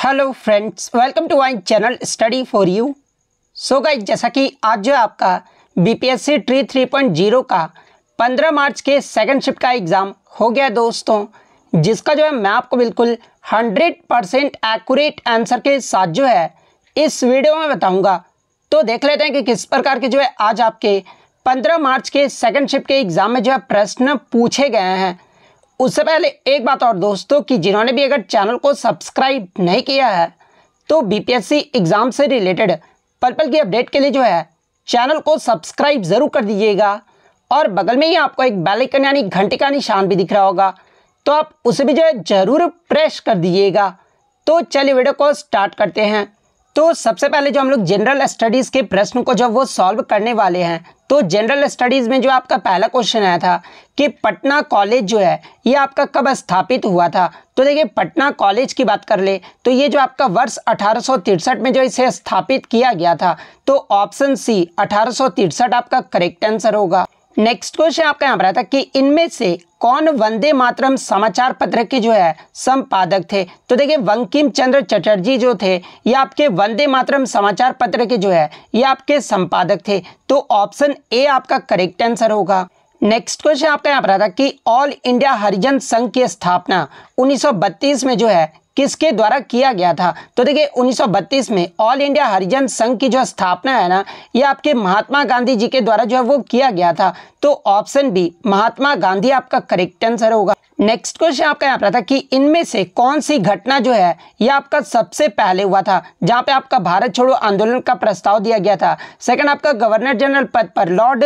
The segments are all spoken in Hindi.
hello friends welcome to my channel study for you so guys जैसा कि आज जो है आपका बीपीएससी ट्री जीरो का 15 मार्च के सेकंड शिफ्ट का एग्ज़ाम हो गया दोस्तों जिसका जो है मैं आपको बिल्कुल 100 परसेंट एक्यूरेट आंसर के साथ जो है इस वीडियो में बताऊंगा तो देख लेते हैं कि किस प्रकार के जो है आज आपके पंद्रह मार्च के सेकेंड शिफ्ट के एग्ज़ाम में जो है प्रश्न पूछे गए हैं उससे पहले एक बात और दोस्तों कि जिन्होंने भी अगर चैनल को सब्सक्राइब नहीं किया है तो बीपीएससी एग्ज़ाम से रिलेटेड पल पल की अपडेट के लिए जो है चैनल को सब्सक्राइब ज़रूर कर दीजिएगा और बगल में ही आपको एक बैलिकन यानी घंटे का निशान भी दिख रहा होगा तो आप उसे भी जो है ज़रूर प्रेस कर दीजिएगा तो चलिए वीडियो को स्टार्ट करते हैं तो सबसे पहले जो हम लोग जनरल स्टडीज़ के प्रश्न को जब वो सॉल्व करने वाले हैं तो जनरल स्टडीज़ में जो आपका पहला क्वेश्चन आया था कि पटना कॉलेज जो है ये आपका कब स्थापित हुआ था तो देखिए पटना कॉलेज की बात कर ले तो ये जो आपका वर्ष अठारह में जो इसे स्थापित किया गया था तो ऑप्शन सी अठारह आपका करेक्ट आंसर होगा नेक्स्ट क्वेश्चन आपका यहाँ पर आता कि इनमें से कौन वंदे मातरम समाचार पत्र के जो है संपादक थे तो देखिए वंकिम चंद्र चटर्जी जो थे ये आपके वंदे मातरम समाचार पत्र के जो है ये आपके संपादक थे तो ऑप्शन ए आपका करेक्ट आंसर होगा नेक्स्ट क्वेश्चन आपका यहाँ पर आता कि ऑल इंडिया हरिजन संघ की स्थापना 1932 में जो है किसके द्वारा किया गया था तो देखिए 1932 में ऑल इंडिया हरिजन संघ की जो स्थापना है ना ये आपके महात्मा गांधी जी के द्वारा जो है वो किया गया था तो ऑप्शन बी महात्मा गांधी आपका करेक्ट आंसर होगा नेक्स्ट क्वेश्चन आपका यहाँ पर था कि इनमें से कौन सी घटना जो है यह आपका सबसे पहले हुआ था जहाँ पे आपका भारत छोड़ो आंदोलन का प्रस्ताव दिया गया था सेकंड आपका गवर्नर जनरल पद पर लॉर्ड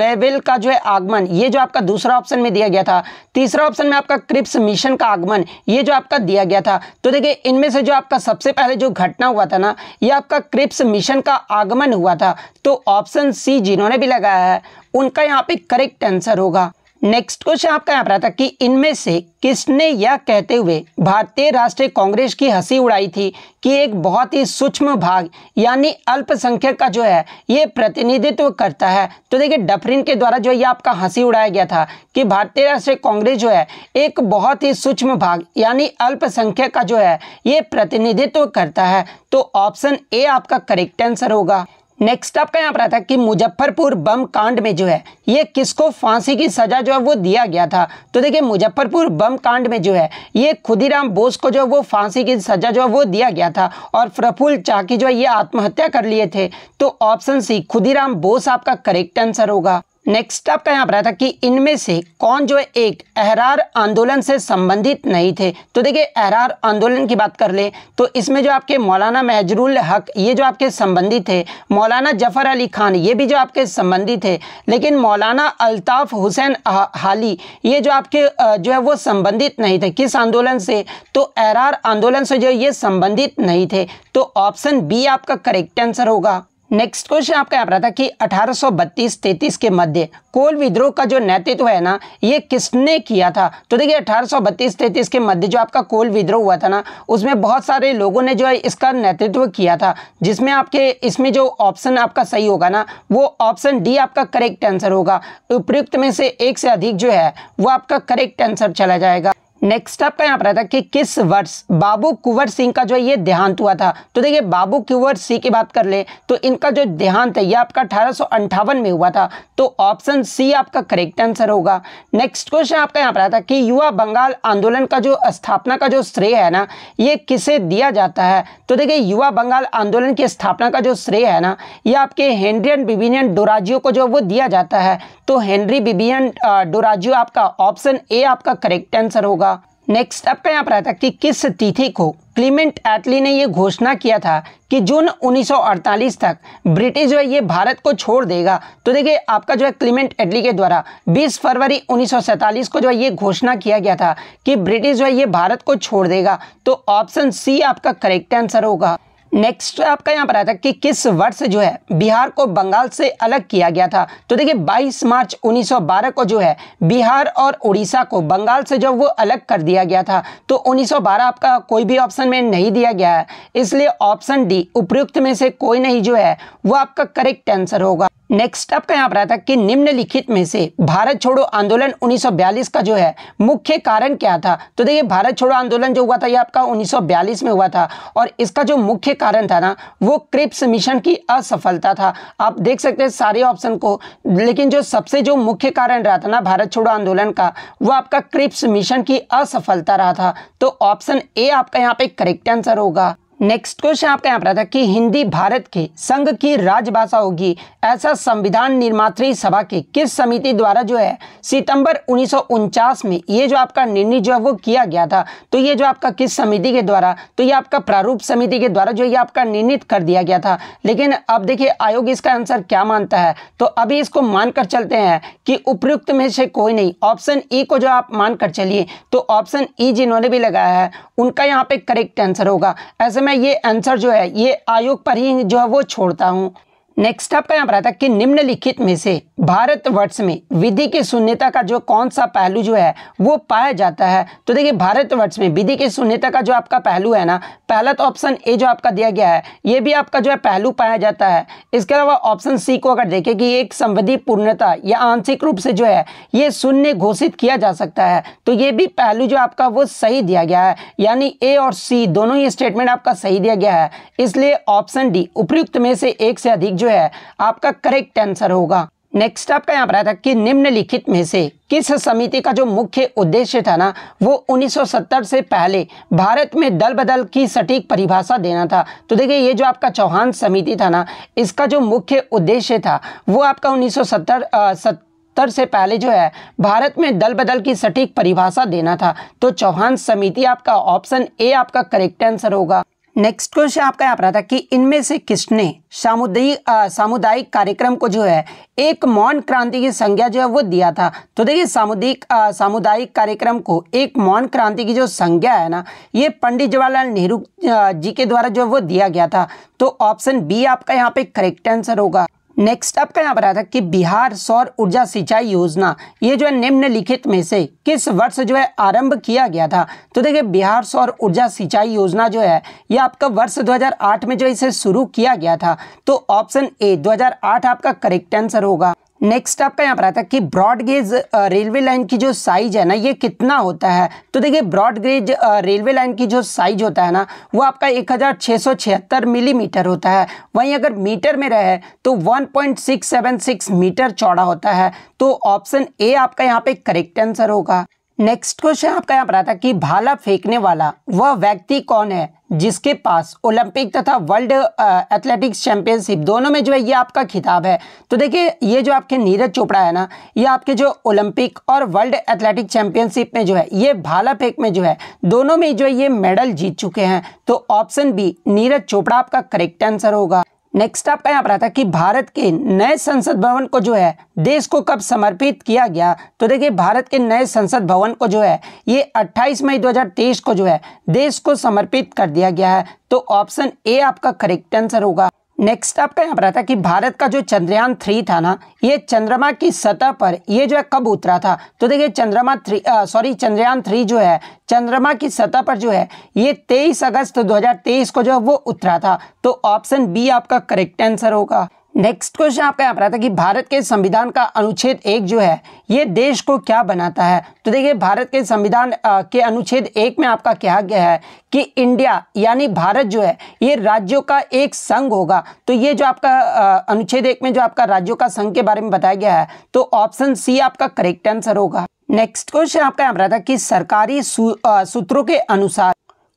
वेवेल का जो है आगमन ये जो आपका दूसरा ऑप्शन में दिया गया था तीसरा ऑप्शन में आपका क्रिप्स मिशन का आगमन ये जो आपका दिया गया था तो देखिए इनमें से जो आपका सबसे पहले जो घटना हुआ था ना ये आपका क्रिप्स मिशन का आगमन हुआ था तो ऑप्शन सी जिन्होंने भी लगाया है उनका यहाँ पे करेक्ट आंसर होगा नेक्स्ट क्वेश्चन आपका यहाँ पर आता कि इनमें से किसने यह कहते हुए भारतीय राष्ट्रीय कांग्रेस की हंसी उड़ाई थी कि एक बहुत ही सूक्ष्म भाग यानी अल्पसंख्यक का जो है ये प्रतिनिधित्व करता है तो देखिए डफरिन के द्वारा जो है आपका हंसी उड़ाया गया था कि भारतीय राष्ट्रीय कांग्रेस जो है एक बहुत ही सूक्ष्म भाग यानी अल्पसंख्यक का जो है ये प्रतिनिधित्व करता है तो ऑप्शन ए आपका करेक्ट आंसर होगा नेक्स्ट आपका यहाँ पर आता है कि मुजफ्फरपुर बम कांड में जो है ये किसको फांसी की सज़ा जो है वो दिया गया था तो देखिए मुजफ्फरपुर बम कांड में जो है ये खुदीराम बोस को जो है वो फांसी की सज़ा जो है वो दिया गया था और प्रफुल्ल चाकी जो है ये आत्महत्या कर लिए थे तो ऑप्शन सी खुदीराम बोस आपका करेक्ट आंसर होगा नेक्स्ट आपका यहाँ पर आया था कि इनमें से कौन जो है एक एहरार आंदोलन से संबंधित नहीं थे तो देखिए एहरार आंदोलन की बात कर ले तो इसमें जो आपके मौलाना महजरुल हक ये जो आपके संबंधित थे मौलाना जफर अली खान ये भी जो आपके संबंधित थे लेकिन मौलाना अल्ताफ़ हुसैन हाली ये जो आपके जो है वो संबंधित नहीं थे किस आंदोलन से तो एहरार आंदोलन से जो ये संबंधित नहीं थे तो ऑप्शन बी आपका करेक्ट आंसर होगा नेक्स्ट क्वेश्चन आपका यहाँ पर था कि 1832-33 के मध्य कोल विद्रोह का जो नेतृत्व है ना ये किसने किया था तो देखिए 1832-33 के मध्य जो आपका कोल विद्रोह हुआ था ना उसमें बहुत सारे लोगों ने जो है इसका नेतृत्व किया था जिसमें आपके इसमें जो ऑप्शन आपका सही होगा ना वो ऑप्शन डी आपका करेक्ट आंसर होगा उपयुक्त में से एक से अधिक जो है वो आपका करेक्ट आंसर चला जाएगा नेक्स्ट आपका यहाँ पर आता कि किस वर्ष बाबू कुंवर सिंह का जो ये देहांत हुआ था तो देखिए बाबू कुंवर सिंह की बात कर ले तो इनका जो देहांत है ये आपका अठारह में हुआ था तो ऑप्शन सी आपका करेक्ट आंसर होगा नेक्स्ट क्वेश्चन आपका यहाँ पर आता कि युवा बंगाल आंदोलन का जो स्थापना का जो श्रेय है ना ये किसे दिया जाता है तो देखिए युवा बंगाल आंदोलन की स्थापना का जो श्रेय है ना ये आपके हेनरियन बिबिनियन डोराजियो को जो वो दिया जाता है तो हेनरी बिबियन डोराजियो आपका ऑप्शन ए आपका करेक्ट आंसर होगा नेक्स्ट आपका यहाँ पर आता कि किस तिथि को क्लीमेंट एटली ने यह घोषणा किया था कि जून 1948 तक ब्रिटिश जो है ये भारत को छोड़ देगा तो देखिए आपका जो है क्लीमेंट एटली के द्वारा 20 फरवरी 1947 को जो है ये घोषणा किया गया था कि ब्रिटिश जो है ये भारत को छोड़ देगा तो ऑप्शन सी आपका करेक्ट आंसर होगा नेक्स्ट आपका यहाँ पर आया था कि किस वर्ष जो है बिहार को बंगाल से अलग किया गया था तो देखिए 22 मार्च 1912 को जो है बिहार और उड़ीसा को बंगाल से जब वो अलग कर दिया गया था तो 1912 आपका कोई भी ऑप्शन में नहीं दिया गया है इसलिए ऑप्शन डी उपयुक्त में से कोई नहीं जो है वो आपका करेक्ट आंसर होगा नेक्स्ट आपका यहाँ पर आया था कि निम्नलिखित में से भारत छोड़ो आंदोलन 1942 का जो है मुख्य कारण क्या था तो देखिए भारत छोड़ो आंदोलन जो हुआ था ये आपका 1942 में हुआ था और इसका जो मुख्य कारण कारण था ना वो क्रिप्स मिशन की असफलता था आप देख सकते हैं सारे ऑप्शन को लेकिन जो सबसे जो मुख्य कारण रहा था ना भारत छोड़ो आंदोलन का वो आपका क्रिप्स मिशन की असफलता रहा था तो ऑप्शन ए आपका यहाँ पे करेक्ट आंसर होगा नेक्स्ट क्वेश्चन आपका यहाँ पर था कि हिंदी भारत के संघ की राजभाषा होगी ऐसा संविधान निर्मात्री सभा की किस समिति द्वारा जो है सितंबर उन्नीस में ये जो आपका निर्णय जो है वो किया गया था तो ये जो आपका किस समिति के द्वारा तो ये आपका प्रारूप समिति के द्वारा जो ये आपका निर्णित कर दिया गया था लेकिन अब देखिए आयोग इसका आंसर क्या मानता है तो अभी इसको मानकर चलते हैं कि उपयुक्त में से कोई नहीं ऑप्शन ई e को जो आप मानकर चलिए तो ऑप्शन ई e जिन्होंने भी लगाया है उनका यहाँ पे करेक्ट आंसर होगा ऐसे मैं ये आंसर जो है ये आयोग पर ही जो है वो छोड़ता हूँ नेक्स्ट आपका यहाँ पर आता है कि निम्नलिखित में से भारतवर्ष में विधि की शून्यता का जो कौन सा पहलू जो है वो पाया जाता है तो देखिए भारतवर्ष में विधि की शून्यता का जो आपका पहलू है ना पहला तो ऑप्शन ए जो आपका दिया गया है ये भी आपका जो है पहलू पाया जाता है इसके अलावा ऑप्शन सी को अगर देखें कि एक संवधि पूर्णता या आंशिक रूप से जो है ये शून्य घोषित किया जा सकता है तो ये भी पहलू जो आपका वो सही दिया गया है यानी ए और सी दोनों ही स्टेटमेंट आपका सही दिया गया है इसलिए ऑप्शन डी उपयुक्त में से एक से अधिक जो जो है आपका करेक्ट आंसर होगा नेक्स्ट आपका यहाँ पर था कि निम्नलिखित में से किस समिति का जो मुख्य उद्देश्य था ना वो 1970 से पहले भारत में दल बदल की सटीक परिभाषा देना था तो देखिए ये जो आपका चौहान समिति था ना इसका जो मुख्य उद्देश्य था वो आपका 1970 आ, सत, से पहले जो है भारत में दल बदल की सटीक परिभाषा देना था तो चौहान समिति आपका ऑप्शन ए आपका करेक्ट आंसर होगा नेक्स्ट क्वेश्चन आपका यहाँ पर रहा था कि इनमें से किसने सामुदायिक सामुदायिक कार्यक्रम को जो है एक मौन क्रांति की संज्ञा जो है वो दिया था तो देखिए सामुदायिक सामुदायिक कार्यक्रम को एक मौन क्रांति की जो संज्ञा है ना ये पंडित जवाहरलाल नेहरू जी के द्वारा जो है वो दिया गया था तो ऑप्शन बी आपका यहाँ पे करेक्ट आंसर होगा नेक्स्ट आपका यहाँ पर आया था कि बिहार सौर ऊर्जा सिंचाई योजना ये जो है निम्नलिखित में से किस वर्ष जो है आरंभ किया गया था तो देखिए बिहार सौर ऊर्जा सिंचाई योजना जो है ये आपका वर्ष 2008 में जो इसे शुरू किया गया था तो ऑप्शन ए 2008 आपका करेक्ट आंसर होगा नेक्स्ट आपका यहाँ पर आता है कि ब्रॉड गेज रेलवे लाइन की जो साइज है ना ये कितना होता है तो देखिए ब्रॉड गेज रेलवे लाइन की जो साइज होता है ना वो आपका 1676 मिलीमीटर होता है वहीं अगर मीटर में रहे तो 1.676 मीटर चौड़ा होता है तो ऑप्शन ए आपका यहाँ पे करेक्ट आंसर होगा नेक्स्ट क्वेश्चन आपका यहाँ पर आता है कि भाला फेंकने वाला वह व्यक्ति कौन है जिसके पास ओलंपिक तथा वर्ल्ड एथलेटिक्स चैंपियनशिप दोनों में जो है ये आपका खिताब है तो देखिए ये जो आपके नीरज चोपड़ा है ना ये आपके जो ओलंपिक और वर्ल्ड एथलेटिक्स चैंपियनशिप में जो है ये भाला फेंक में जो है दोनों में जो है ये मेडल जीत चुके हैं तो ऑप्शन बी नीरज चोपड़ा आपका करेक्ट आंसर होगा नेक्स्ट आपका यहाँ पर आता है कि भारत के नए संसद भवन को जो है देश को कब समर्पित किया गया तो देखिए भारत के नए संसद भवन को जो है ये 28 मई 2023 को जो है देश को समर्पित कर दिया गया है तो ऑप्शन ए आपका करेक्ट आंसर होगा नेक्स्ट आपका यहाँ पर आता कि भारत का जो चंद्रयान थ्री था ना ये चंद्रमा की सतह पर ये जो है कब उतरा था तो देखिए चंद्रमा थ्री सॉरी चंद्रयान थ्री जो है चंद्रमा की सतह पर जो है ये 23 अगस्त 2023 को जो है वो उतरा था तो ऑप्शन बी आपका करेक्ट आंसर होगा नेक्स्ट क्वेश्चन आपका यहाँ पर आता है कि भारत के संविधान का अनुच्छेद एक जो है ये देश को क्या बनाता है तो देखिए भारत के संविधान के अनुच्छेद एक में आपका कहा गया है कि इंडिया यानी भारत जो है ये राज्यों का एक संघ होगा तो ये जो आपका अनुच्छेद एक में जो आपका राज्यों का संघ के बारे में बताया गया है तो ऑप्शन सी आपका करेक्ट आंसर होगा नेक्स्ट क्वेश्चन आपका यहाँ पर आता है कि सरकारी सूत्रों के अनुसार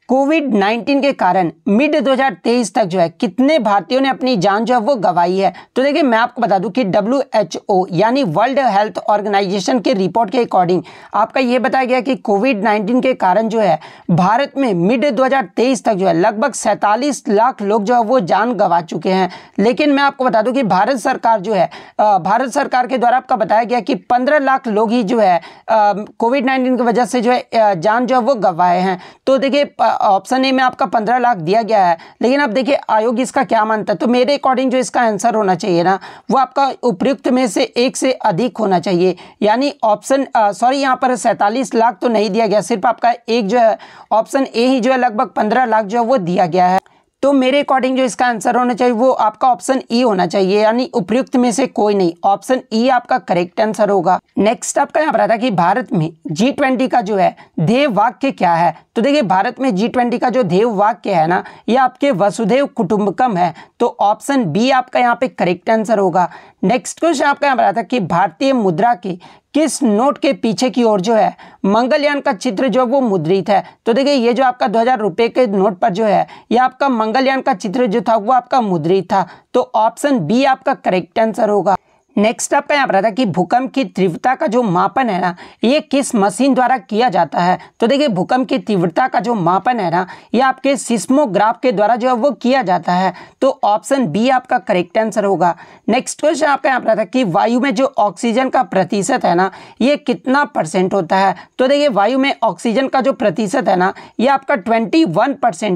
कोविड 19 के कारण मिड 2023 तक जो है कितने भारतीयों ने अपनी जान जो है वो गंवाई है तो देखिए मैं आपको बता दूं कि डब्ल्यू यानी वर्ल्ड हेल्थ ऑर्गेनाइजेशन के रिपोर्ट के अकॉर्डिंग आपका ये बताया गया कि कोविड 19 के कारण जो है भारत में मिड 2023 तक जो है लगभग सैंतालीस लाख लोग जो है वो जान गंवा चुके हैं लेकिन मैं आपको बता दूँ कि भारत सरकार जो है भारत सरकार के द्वारा आपका बताया गया कि पंद्रह लाख लोग ही जो है कोविड नाइन्टीन की वजह से जो है जान जो है वो गंवाए हैं तो देखिए ऑप्शन ए में आपका पंद्रह लाख दिया गया है लेकिन अब देखिए आयोग इसका क्या मानता है तो मेरे अकॉर्डिंग जो इसका आंसर होना चाहिए ना वो आपका उपयुक्त में से एक से अधिक होना चाहिए यानी ऑप्शन सॉरी यहाँ पर सैंतालीस लाख तो नहीं दिया गया सिर्फ आपका एक जो है ऑप्शन ए ही जो है लगभग पंद्रह लाख जो है वो दिया गया है तो मेरे अकॉर्डिंग जो इसका आंसर होना चाहिए वो आपका ऑप्शन ई e होना चाहिए यानी उपयुक्त में से कोई नहीं ऑप्शन ई e आपका करेक्ट आंसर होगा नेक्स्ट आपका यहाँ पर आता है कि भारत में जी ट्वेंटी का जो है ध्येय वाक्य क्या है तो देखिए भारत में जी ट्वेंटी का जो ध्येय वाक्य है ना ये आपके वसुधैव कुटुंबकम है तो ऑप्शन बी आपका यहाँ पे करेक्ट आंसर होगा नेक्स्ट क्वेश्चन आपका यहाँ पर आता है कि भारतीय मुद्रा के किस नोट के पीछे की ओर जो है मंगलयान का चित्र जो वो मुद्रित है तो देखिए ये जो आपका दो हज़ार रुपये के नोट पर जो है ये आपका मंगलयान का चित्र जो था वो आपका मुद्रित था तो ऑप्शन बी आपका करेक्ट आंसर होगा नेक्स्ट आपका यहाँ पर आता है कि भूकंप की तीव्रता का जो मापन है ना ये किस मशीन द्वारा किया जाता है तो देखिए भूकंप की तीव्रता का जो मापन है ना ये आपके सिस्मोग्राफ के द्वारा जो है वो किया जाता है तो ऑप्शन बी आपका करेक्ट आंसर होगा नेक्स्ट क्वेश्चन आपका यहाँ पर आता है कि वायु में जो ऑक्सीजन का प्रतिशत है ना ये कितना परसेंट होता है तो देखिए वायु में ऑक्सीजन का जो प्रतिशत है ना ये आपका ट्वेंटी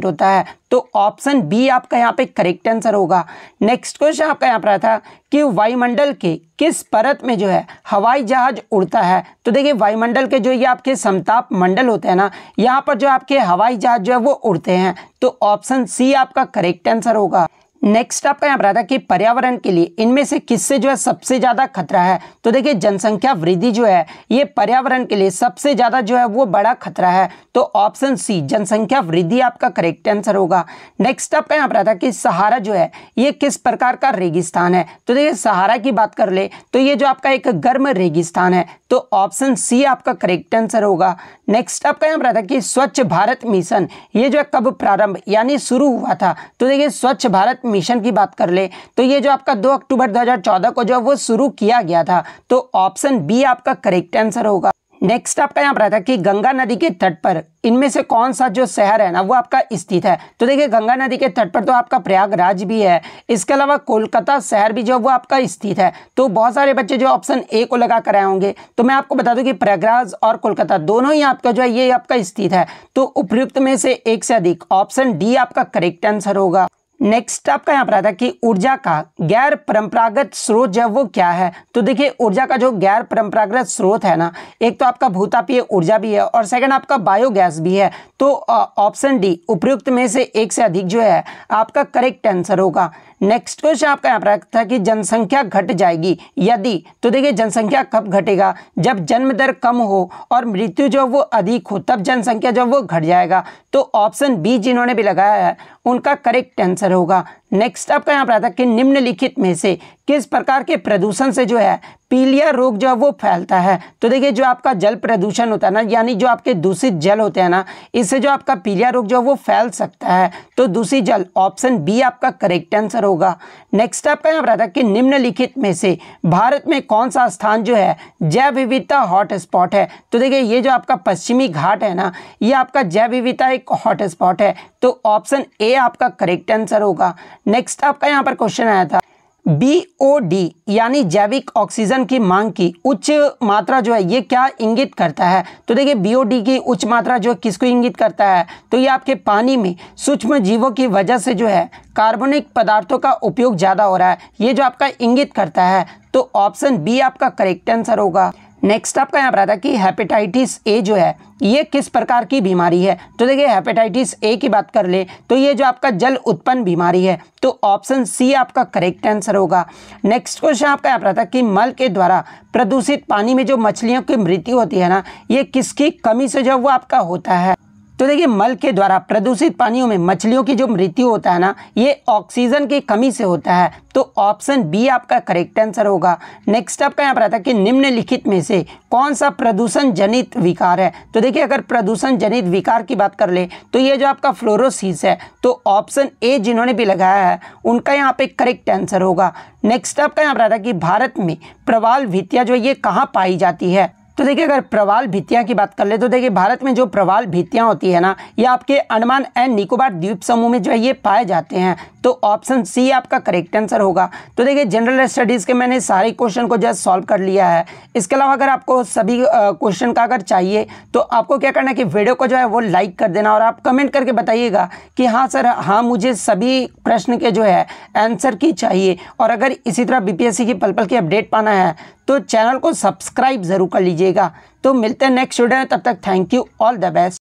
होता है तो ऑप्शन बी आपका यहाँ पे करेक्ट आंसर होगा नेक्स्ट क्वेश्चन आपका यहाँ पर आता है कि वायुमंडल के किस परत में जो है हवाई जहाज उड़ता है तो देखिए वायुमंडल के जो ये आपके समताप मंडल होते हैं ना यहाँ पर जो आपके हवाई जहाज जो है वो उड़ते हैं तो ऑप्शन सी आपका करेक्ट आंसर होगा नेक्स्ट आपका यहाँ पर आता है कि पर्यावरण के लिए इनमें से किससे जो है सबसे ज़्यादा खतरा है तो देखिए जनसंख्या वृद्धि जो है ये पर्यावरण के लिए सबसे ज़्यादा जो है वो बड़ा खतरा है तो ऑप्शन सी जनसंख्या वृद्धि आपका करेक्ट आंसर होगा नेक्स्ट आपका यहाँ पर आता है कि सहारा जो है ये किस प्रकार का रेगिस्तान है तो देखिए सहारा की बात कर ले तो ये जो आपका एक गर्म रेगिस्तान है तो ऑप्शन सी आपका करेक्ट आंसर होगा नेक्स्ट आपका यहाँ पर आता है कि स्वच्छ भारत मिशन ये जो है कब प्रारंभ यानी शुरू हुआ था तो देखिए स्वच्छ भारत मिशन की बात कर ले तो ये जो आपका 2 अक्टूबर 2014 को जो वो शुरू किया गया था तो ऑप्शन बी आपका करेक्ट आंसर होगा नेक्स्ट आपका यहाँ पर आता है कि गंगा नदी के तट पर इनमें से कौन सा जो शहर है ना वो आपका स्थित है तो देखिए गंगा नदी के तट पर तो आपका प्रयागराज भी है इसके अलावा कोलकाता शहर भी जो वो आपका स्थित है तो बहुत सारे बच्चे जो ऑप्शन ए को लगा कर आए होंगे तो मैं आपको बता दूं कि प्रयागराज और कोलकाता दोनों ही आपका जो है ये आपका स्थित है तो उपयुक्त में से एक से अधिक ऑप्शन डी आपका करेक्ट आंसर होगा नेक्स्ट आपका यहाँ पर आता है कि ऊर्जा का गैर परंपरागत स्रोत जो है वो क्या है तो देखिए ऊर्जा का जो गैर परंपरागत स्रोत है ना एक तो आपका भूतापीय ऊर्जा भी है और सेकंड आपका बायोगैस भी है तो ऑप्शन डी उपयुक्त में से एक से अधिक जो है आपका करेक्ट आंसर होगा नेक्स्ट क्वेश्चन आपका यहाँ पर रखता है कि जनसंख्या घट जाएगी यदि तो देखिए जनसंख्या कब घटेगा जब जन्म दर कम हो और मृत्यु जो वो अधिक हो तब जनसंख्या जो वो घट जाएगा तो ऑप्शन बी जिन्होंने भी लगाया है उनका करेक्ट आंसर होगा नेक्स्ट आपका यहाँ पर आता है कि निम्नलिखित में से किस प्रकार के प्रदूषण से जो है पीलिया रोग जो है वो फैलता है तो देखिए जो आपका जल प्रदूषण होता है ना यानी जो आपके दूषित जल होते हैं ना इससे जो आपका पीलिया रोग जो है वो फैल सकता है तो दूषित जल ऑप्शन बी आपका करेक्ट आंसर होगा नेक्स्ट आपका यहाँ पर आता है कि निम्नलिखित में से भारत में कौन सा स्थान जो है जैव विविधता हॉट स्पॉट है तो देखिए ये जो आपका पश्चिमी घाट है ना ये आपका जैव विविधता एक हॉट स्पॉट है तो ऑप्शन ए आपका करेक्ट आंसर होगा नेक्स्ट आपका यहाँ पर क्वेश्चन आया था बी यानी जैविक ऑक्सीजन की मांग की उच्च मात्रा जो है ये क्या इंगित करता है तो देखिए बी की उच्च मात्रा जो है किसको इंगित करता है तो ये आपके पानी में सूक्ष्म जीवों की वजह से जो है कार्बनिक पदार्थों का उपयोग ज़्यादा हो रहा है ये जो आपका इंगित करता है तो ऑप्शन बी आपका करेक्ट आंसर होगा नेक्स्ट आपका यहाँ पर आता है कि हेपेटाइटिस ए जो है ये किस प्रकार की बीमारी है तो देखिए हेपेटाइटिस ए की बात कर ले तो ये जो आपका जल उत्पन्न बीमारी है तो ऑप्शन सी आपका करेक्ट आंसर होगा नेक्स्ट क्वेश्चन आपका यहाँ पर आता है कि मल के द्वारा प्रदूषित पानी में जो मछलियों की मृत्यु होती है ना ये किसकी कमी से जो वो आपका होता है तो देखिए मल के द्वारा प्रदूषित पानियों में मछलियों की जो मृत्यु होता है ना ये ऑक्सीजन की कमी से होता है तो ऑप्शन बी आपका करेक्ट आंसर होगा नेक्स्ट आपका यहाँ पर आता है कि निम्नलिखित में से कौन सा प्रदूषण जनित विकार है तो देखिए अगर प्रदूषण जनित विकार की बात कर ले तो ये जो आपका फ्लोरोसिस है तो ऑप्शन ए जिन्होंने भी लगाया है उनका यहाँ पे करेक्ट आंसर होगा नेक्स्ट आपका यहाँ पर आता है कि भारत में प्रवाल भित्तिया जो ये कहाँ पाई जाती है तो देखिए अगर प्रवाल भित्तियाँ की बात कर ले तो देखिए भारत में जो प्रवाल भित्तियाँ होती है ना ये आपके अंडमान एंड निकोबार द्वीप समूह में जो है ये पाए जाते हैं तो ऑप्शन सी आपका करेक्ट आंसर होगा तो देखिए जनरल स्टडीज़ के मैंने सारे क्वेश्चन को जस्ट सॉल्व कर लिया है इसके अलावा अगर आपको सभी क्वेश्चन का अगर चाहिए तो आपको क्या करना है कि वीडियो को जो है वो लाइक कर देना और आप कमेंट करके बताइएगा कि हाँ सर हाँ मुझे सभी प्रश्न के जो है आंसर की चाहिए और अगर इसी तरह बी की पल पल की अपडेट पाना है तो चैनल को सब्सक्राइब ज़रूर कर लीजिएगा तो मिलते हैं नेक्स्ट वीडियो में तब तक thank you all the best